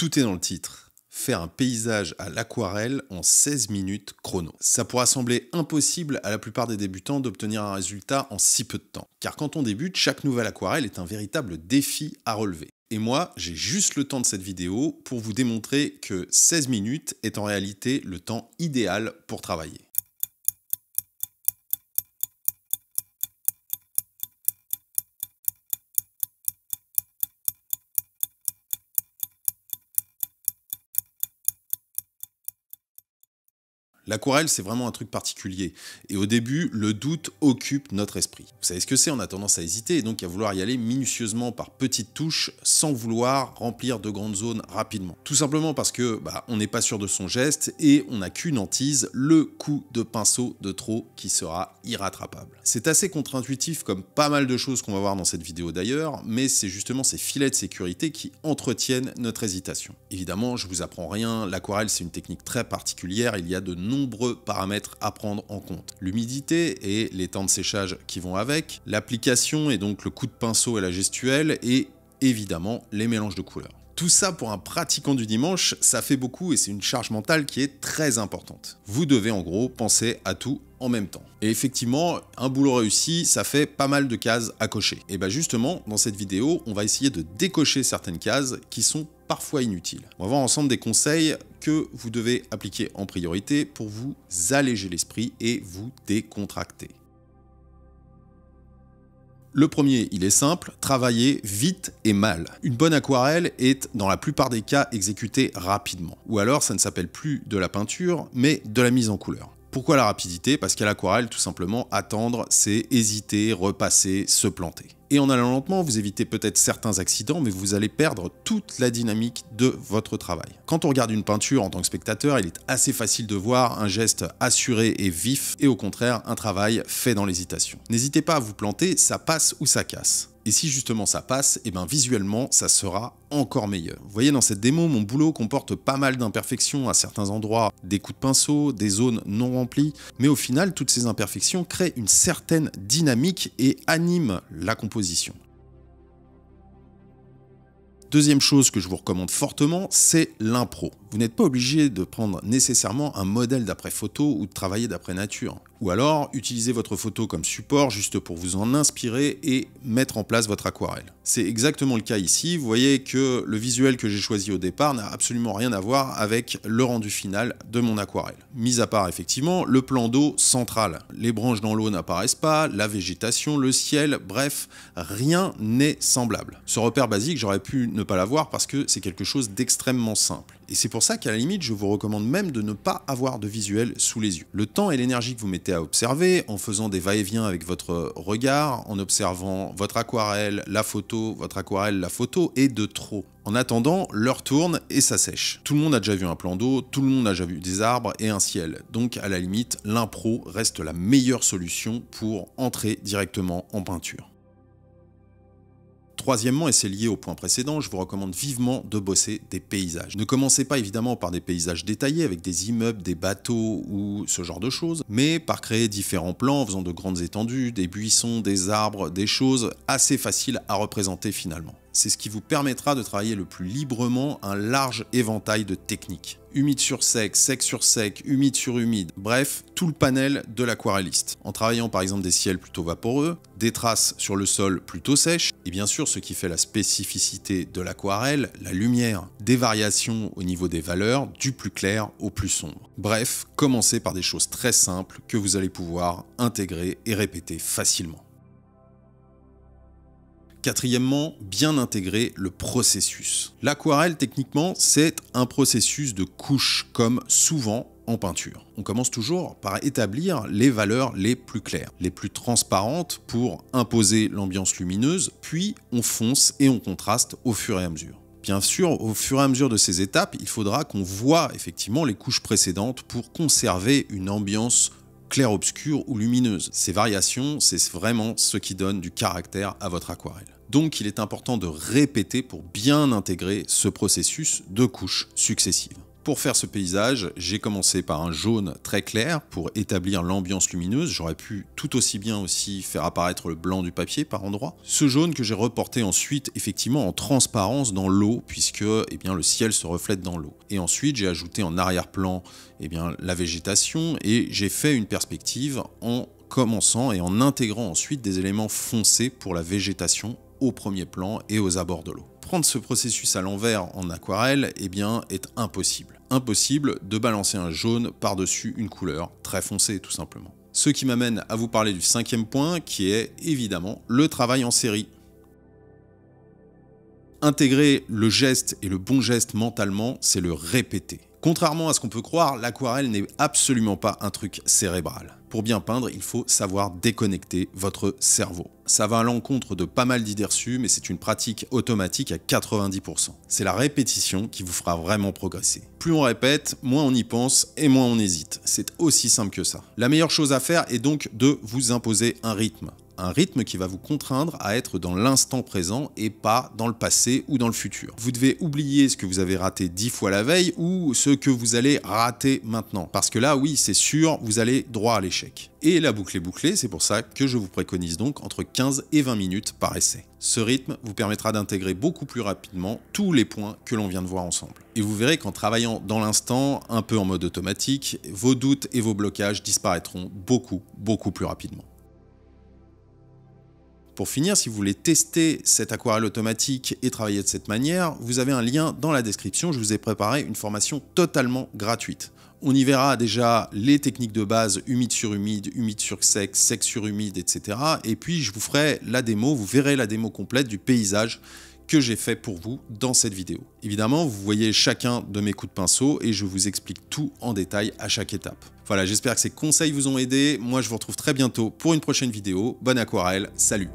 Tout est dans le titre. Faire un paysage à l'aquarelle en 16 minutes chrono. Ça pourra sembler impossible à la plupart des débutants d'obtenir un résultat en si peu de temps. Car quand on débute, chaque nouvelle aquarelle est un véritable défi à relever. Et moi, j'ai juste le temps de cette vidéo pour vous démontrer que 16 minutes est en réalité le temps idéal pour travailler. L'aquarelle, c'est vraiment un truc particulier. Et au début, le doute occupe notre esprit. Vous savez ce que c'est, on a tendance à hésiter et donc à vouloir y aller minutieusement par petites touches sans vouloir remplir de grandes zones rapidement. Tout simplement parce que bah, on n'est pas sûr de son geste et on n'a qu'une hantise, le coup de pinceau de trop qui sera irrattrapable. C'est assez contre-intuitif comme pas mal de choses qu'on va voir dans cette vidéo d'ailleurs, mais c'est justement ces filets de sécurité qui entretiennent notre hésitation. Évidemment, je vous apprends rien, l'aquarelle c'est une technique très particulière, il y a de nombreux nombreux paramètres à prendre en compte. L'humidité et les temps de séchage qui vont avec, l'application et donc le coup de pinceau et la gestuelle, et évidemment les mélanges de couleurs. Tout ça pour un pratiquant du dimanche, ça fait beaucoup et c'est une charge mentale qui est très importante. Vous devez en gros penser à tout en même temps. Et effectivement, un boulot réussi, ça fait pas mal de cases à cocher. Et bien bah, justement, dans cette vidéo, on va essayer de décocher certaines cases qui sont parfois inutiles. On va voir ensemble des conseils que vous devez appliquer en priorité pour vous alléger l'esprit et vous décontracter. Le premier, il est simple, travailler vite et mal. Une bonne aquarelle est, dans la plupart des cas, exécutée rapidement. Ou alors, ça ne s'appelle plus de la peinture, mais de la mise en couleur. Pourquoi la rapidité Parce qu'à l'aquarelle, tout simplement, attendre, c'est hésiter, repasser, se planter. Et en allant lentement, vous évitez peut-être certains accidents, mais vous allez perdre toute la dynamique de votre travail. Quand on regarde une peinture en tant que spectateur, il est assez facile de voir un geste assuré et vif, et au contraire, un travail fait dans l'hésitation. N'hésitez pas à vous planter, ça passe ou ça casse. Et si justement ça passe, et eh ben visuellement ça sera encore meilleur. Vous voyez dans cette démo, mon boulot comporte pas mal d'imperfections à certains endroits, des coups de pinceau, des zones non remplies, mais au final toutes ces imperfections créent une certaine dynamique et animent la composition. Deuxième chose que je vous recommande fortement, c'est l'impro. Vous n'êtes pas obligé de prendre nécessairement un modèle d'après photo ou de travailler d'après nature. Ou alors, utilisez votre photo comme support juste pour vous en inspirer et mettre en place votre aquarelle. C'est exactement le cas ici, vous voyez que le visuel que j'ai choisi au départ n'a absolument rien à voir avec le rendu final de mon aquarelle. Mis à part effectivement le plan d'eau central. Les branches dans l'eau n'apparaissent pas, la végétation, le ciel, bref, rien n'est semblable. Ce repère basique, j'aurais pu ne pas l'avoir parce que c'est quelque chose d'extrêmement simple. Et c'est pour ça qu'à la limite, je vous recommande même de ne pas avoir de visuel sous les yeux. Le temps et l'énergie que vous mettez à observer, en faisant des va-et-vient avec votre regard, en observant votre aquarelle, la photo, votre aquarelle, la photo, est de trop. En attendant, l'heure tourne et ça sèche. Tout le monde a déjà vu un plan d'eau, tout le monde a déjà vu des arbres et un ciel. Donc à la limite, l'impro reste la meilleure solution pour entrer directement en peinture. Troisièmement, et c'est lié au point précédent, je vous recommande vivement de bosser des paysages. Ne commencez pas évidemment par des paysages détaillés avec des immeubles, des bateaux ou ce genre de choses, mais par créer différents plans en faisant de grandes étendues, des buissons, des arbres, des choses assez faciles à représenter finalement. C'est ce qui vous permettra de travailler le plus librement un large éventail de techniques. Humide sur sec, sec sur sec, humide sur humide, bref, tout le panel de l'aquarelliste. En travaillant par exemple des ciels plutôt vaporeux, des traces sur le sol plutôt sèches, et bien sûr, ce qui fait la spécificité de l'aquarelle, la lumière, des variations au niveau des valeurs, du plus clair au plus sombre. Bref, commencez par des choses très simples que vous allez pouvoir intégrer et répéter facilement. Quatrièmement, bien intégrer le processus. L'aquarelle, techniquement, c'est un processus de couches, comme souvent peinture. On commence toujours par établir les valeurs les plus claires, les plus transparentes pour imposer l'ambiance lumineuse, puis on fonce et on contraste au fur et à mesure. Bien sûr, au fur et à mesure de ces étapes, il faudra qu'on voit effectivement les couches précédentes pour conserver une ambiance clair-obscur ou lumineuse. Ces variations, c'est vraiment ce qui donne du caractère à votre aquarelle. Donc il est important de répéter pour bien intégrer ce processus de couches successives. Pour faire ce paysage, j'ai commencé par un jaune très clair pour établir l'ambiance lumineuse. J'aurais pu tout aussi bien aussi faire apparaître le blanc du papier par endroit. Ce jaune que j'ai reporté ensuite effectivement en transparence dans l'eau puisque eh bien, le ciel se reflète dans l'eau. Et ensuite j'ai ajouté en arrière-plan eh bien, la végétation et j'ai fait une perspective en commençant et en intégrant ensuite des éléments foncés pour la végétation au premier plan et aux abords de l'eau. Prendre ce processus à l'envers en aquarelle eh bien, est impossible. Impossible de balancer un jaune par-dessus une couleur très foncée tout simplement. Ce qui m'amène à vous parler du cinquième point qui est évidemment le travail en série. Intégrer le geste et le bon geste mentalement, c'est le répéter. Contrairement à ce qu'on peut croire, l'aquarelle n'est absolument pas un truc cérébral. Pour bien peindre, il faut savoir déconnecter votre cerveau. Ça va à l'encontre de pas mal d'idées reçues, mais c'est une pratique automatique à 90%. C'est la répétition qui vous fera vraiment progresser. Plus on répète, moins on y pense et moins on hésite. C'est aussi simple que ça. La meilleure chose à faire est donc de vous imposer un rythme un rythme qui va vous contraindre à être dans l'instant présent et pas dans le passé ou dans le futur. Vous devez oublier ce que vous avez raté dix fois la veille ou ce que vous allez rater maintenant. Parce que là, oui, c'est sûr, vous allez droit à l'échec. Et la boucle est bouclée, c'est pour ça que je vous préconise donc entre 15 et 20 minutes par essai. Ce rythme vous permettra d'intégrer beaucoup plus rapidement tous les points que l'on vient de voir ensemble. Et vous verrez qu'en travaillant dans l'instant, un peu en mode automatique, vos doutes et vos blocages disparaîtront beaucoup, beaucoup plus rapidement. Pour finir, si vous voulez tester cette aquarelle automatique et travailler de cette manière, vous avez un lien dans la description, je vous ai préparé une formation totalement gratuite. On y verra déjà les techniques de base humide sur humide, humide sur sec, sec sur humide, etc. Et puis je vous ferai la démo, vous verrez la démo complète du paysage que j'ai fait pour vous dans cette vidéo. Évidemment, vous voyez chacun de mes coups de pinceau et je vous explique tout en détail à chaque étape. Voilà, j'espère que ces conseils vous ont aidé. Moi, je vous retrouve très bientôt pour une prochaine vidéo. Bonne aquarelle, salut